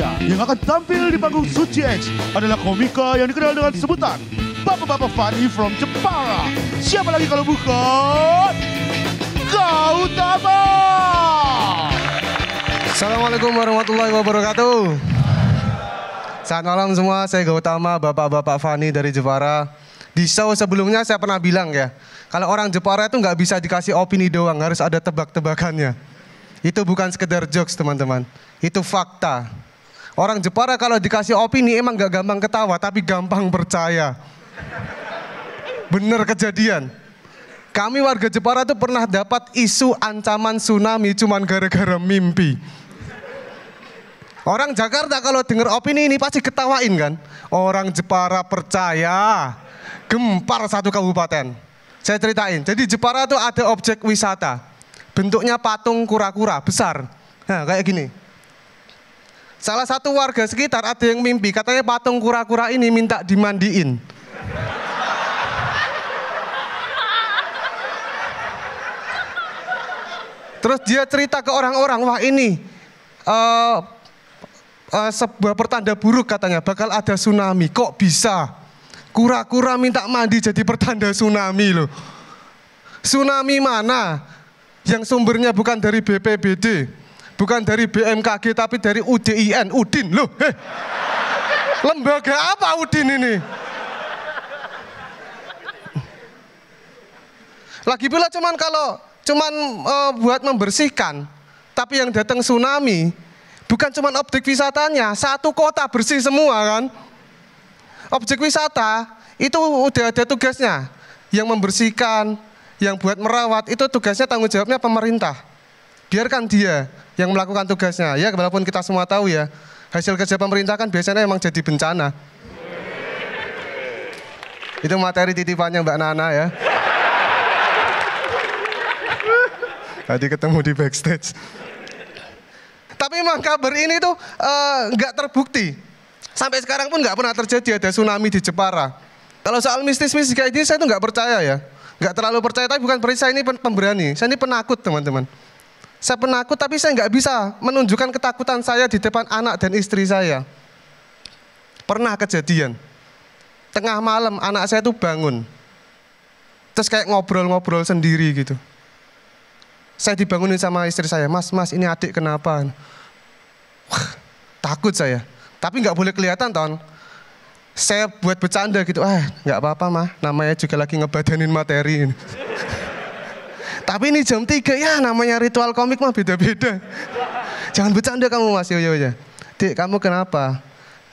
lainnya yang akan tampil di panggung Suci X adalah komika yang dikenal dengan sebutan Bapak-Bapak Fanny from Jepara. Siapa lagi kalau bukan Kau Tama? Assalamualaikum warahmatullahi wabarakatuh. Saat malam semua, saya Gautama, Bapak-Bapak Fani dari Jepara. Di show sebelumnya saya pernah bilang ya, kalau orang Jepara itu nggak bisa dikasih opini doang, harus ada tebak-tebakannya. Itu bukan sekedar jokes teman-teman, itu fakta. Orang Jepara kalau dikasih opini emang gak gampang ketawa, tapi gampang percaya. Bener kejadian. Kami warga Jepara tuh pernah dapat isu ancaman tsunami cuman gara-gara mimpi. Orang Jakarta kalau dengar opini ini pasti ketawain kan. Orang Jepara percaya gempar satu kabupaten. Saya ceritain. Jadi Jepara tuh ada objek wisata. Bentuknya patung kura-kura besar. Nah, kayak gini. Salah satu warga sekitar ada yang mimpi, katanya patung kura-kura ini minta dimandiin. Terus dia cerita ke orang-orang, wah ini uh, uh, sebuah pertanda buruk katanya, bakal ada tsunami. Kok bisa? Kura-kura minta mandi jadi pertanda tsunami loh. Tsunami mana? Yang sumbernya bukan dari BPBD Bukan dari BMKG tapi dari UDIN, Udin loh. Hey. Eh. Lembaga apa Udin ini? Lagi pula cuman kalau cuman uh, buat membersihkan, tapi yang datang tsunami bukan cuman objek wisatanya, satu kota bersih semua kan. Objek wisata itu udah ada tugasnya, yang membersihkan, yang buat merawat itu tugasnya tanggung jawabnya pemerintah biarkan dia yang melakukan tugasnya. Ya, walaupun kita semua tahu ya, hasil kerja pemerintah kan biasanya emang jadi bencana. Itu materi titipannya Mbak Nana ya. Tadi ketemu di backstage. Tapi memang kabar ini tuh eh, nggak uh, terbukti. Sampai sekarang pun nggak pernah terjadi ada tsunami di Jepara. Kalau soal mistis-mistis kayak gini saya tuh nggak percaya ya. Nggak terlalu percaya, tapi bukan perisai ini pemberani. Saya ini penakut teman-teman. Saya penakut tapi saya nggak bisa menunjukkan ketakutan saya di depan anak dan istri saya. Pernah kejadian. Tengah malam anak saya tuh bangun. Terus kayak ngobrol-ngobrol sendiri gitu. Saya dibangunin sama istri saya, mas, mas ini adik kenapa? Wah, takut saya. Tapi nggak boleh kelihatan tahun. Saya buat bercanda gitu, ah nggak apa-apa mah, namanya juga lagi ngebadanin materi. Ini. Tapi ini jam 3 ya namanya ritual komik mah beda-beda. Jangan bercanda kamu Mas Yoyo iya, iya, ya. Dek, kamu kenapa?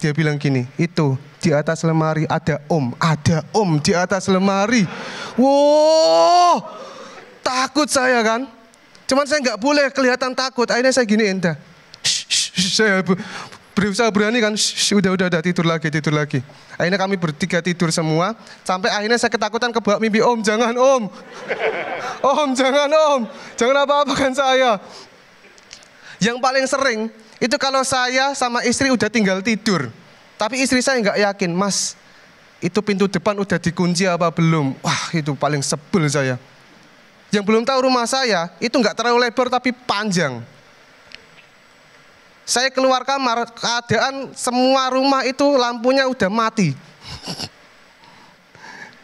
Dia bilang gini, itu di atas lemari ada om, ada om di atas lemari. Wow, takut saya kan. Cuman saya nggak boleh kelihatan takut, akhirnya saya gini entah. saya berusaha berani kan sudah udah udah tidur lagi tidur lagi akhirnya kami bertiga tidur semua sampai akhirnya saya ketakutan kebawa mimpi om jangan om om jangan om jangan apa apa kan saya yang paling sering itu kalau saya sama istri udah tinggal tidur tapi istri saya nggak yakin mas itu pintu depan udah dikunci apa belum wah itu paling sebel saya yang belum tahu rumah saya itu nggak terlalu lebar tapi panjang saya keluar kamar, keadaan semua rumah itu lampunya udah mati.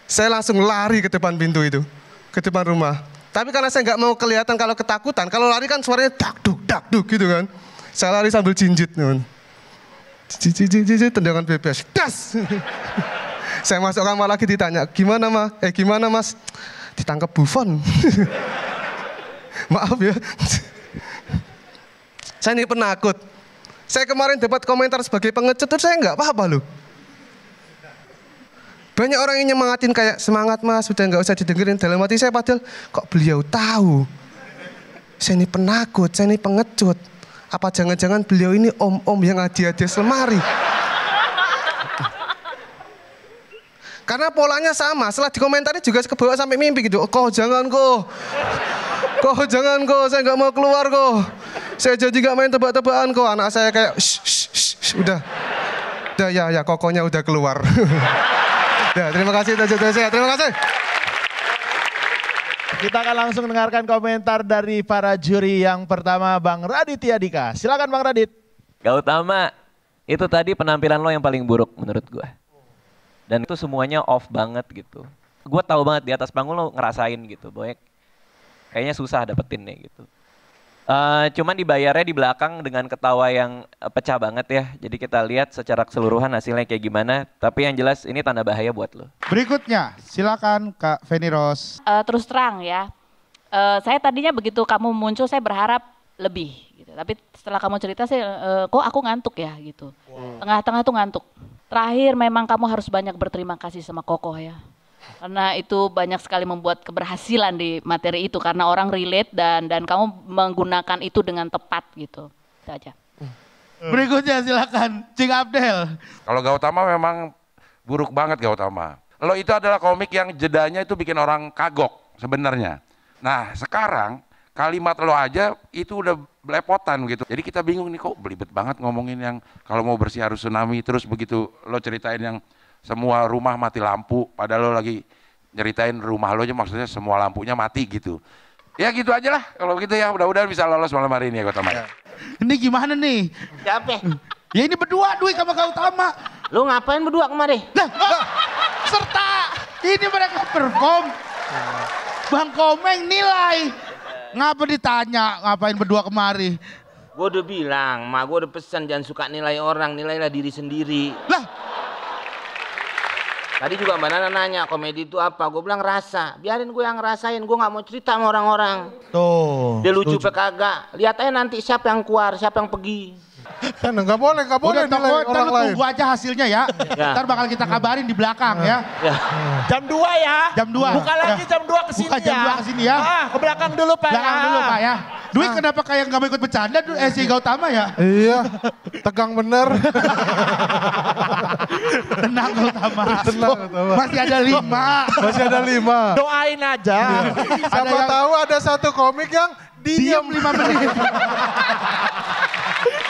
saya langsung lari ke depan pintu itu, ke depan rumah. Tapi karena saya nggak mau kelihatan kalau ketakutan, kalau lari kan suaranya dak duk gitu kan. Saya lari sambil cinjit nun. Cici tendangan bebas. Das. saya masuk kamar lagi ditanya, "Gimana, mas? Eh, gimana, Mas?" Ditangkap Buffon. Maaf ya. Saya ini penakut. Saya kemarin dapat komentar sebagai pengecut terus saya nggak apa-apa loh. Banyak orang yang nyemangatin kayak semangat mas, sudah nggak usah didengerin dalam hati saya padahal kok beliau tahu. Saya ini penakut, saya ini pengecut. Apa jangan-jangan beliau ini om-om yang adi-adi selemari. Karena polanya sama, setelah dikomentari juga kebawa sampai mimpi gitu. Oh, kok jangan kok, kok jangan kok, saya nggak mau keluar kok. Saya janji gak main tebak-tebakan kok. Anak saya kayak shh, shh, shh, shh. udah. Udah ya ya kokonya udah keluar. ya, terima kasih Terima kasih. Kita akan langsung dengarkan komentar dari para juri yang pertama Bang Raditya Dika. Silakan Bang Radit. utama itu tadi penampilan lo yang paling buruk menurut gue. Dan itu semuanya off banget gitu. Gue tahu banget di atas panggung lo ngerasain gitu. boy kayaknya susah dapetin nih gitu. Uh, cuman dibayarnya di belakang dengan ketawa yang eh, pecah banget ya. Jadi kita lihat secara keseluruhan hasilnya kayak gimana. Tapi yang jelas ini tanda bahaya buat lo. Berikutnya, silakan Kak Feni Rose. Uh, terus terang ya, uh, saya tadinya begitu kamu muncul saya berharap lebih. Gitu. Tapi setelah kamu cerita sih, uh, kok aku ngantuk ya gitu. Tengah-tengah wow. tuh ngantuk. Terakhir memang kamu harus banyak berterima kasih sama Kokoh ya karena itu banyak sekali membuat keberhasilan di materi itu karena orang relate dan dan kamu menggunakan itu dengan tepat gitu. Itu aja. Hmm. Berikutnya silakan Cing Abdel. Kalau Gautama memang buruk banget Gautama. Lo itu adalah komik yang jedanya itu bikin orang kagok sebenarnya. Nah sekarang kalimat lo aja itu udah belepotan gitu. Jadi kita bingung nih kok belibet banget ngomongin yang kalau mau bersih harus tsunami terus begitu lo ceritain yang semua rumah mati lampu, padahal lo lagi nyeritain rumah lo aja maksudnya semua lampunya mati gitu. Ya gitu aja lah, kalau gitu ya udah-udah bisa lolos malam hari ini ya Kota Maya. Ini gimana nih? Siapa? Ya ini berdua duit sama kau Utama. lo ngapain berdua kemari? Nah, serta ini mereka perform. Bang Komeng nilai. Ngapa ditanya ngapain berdua kemari? Gue udah bilang, ma gue udah pesan jangan suka nilai orang, nilailah diri sendiri. Lah, Tadi juga Mbak Nana nanya komedi itu apa? Gue bilang rasa. Biarin gue yang ngerasain. Gue gak mau cerita sama orang-orang. Tuh. Dia lucu setuju. kagak. Lihat aja nanti siapa yang keluar, siapa yang pergi. Kan nggak boleh, nggak boleh Udah, nilai orang lain. tunggu aja hasilnya ya. ya. Ntar bakal kita kabarin di belakang hmm. ya. ya. Jam 2 ya. Jam 2. Buka lagi jam 2 ke sini ya. Jam 2 ya. ke sini ya. Ah, ke belakang dulu Pak. Belakang ya. dulu Pak ya. Dwi ah. kenapa kayak gak mau ikut bercanda dulu eh si Gautama ya? Iya, tegang bener. Tenang Gautama. Tenang Gautama. Masih ada lima. Masih ada lima. Doain aja. Siapa ada yang... tahu ada satu komik yang diam lima menit.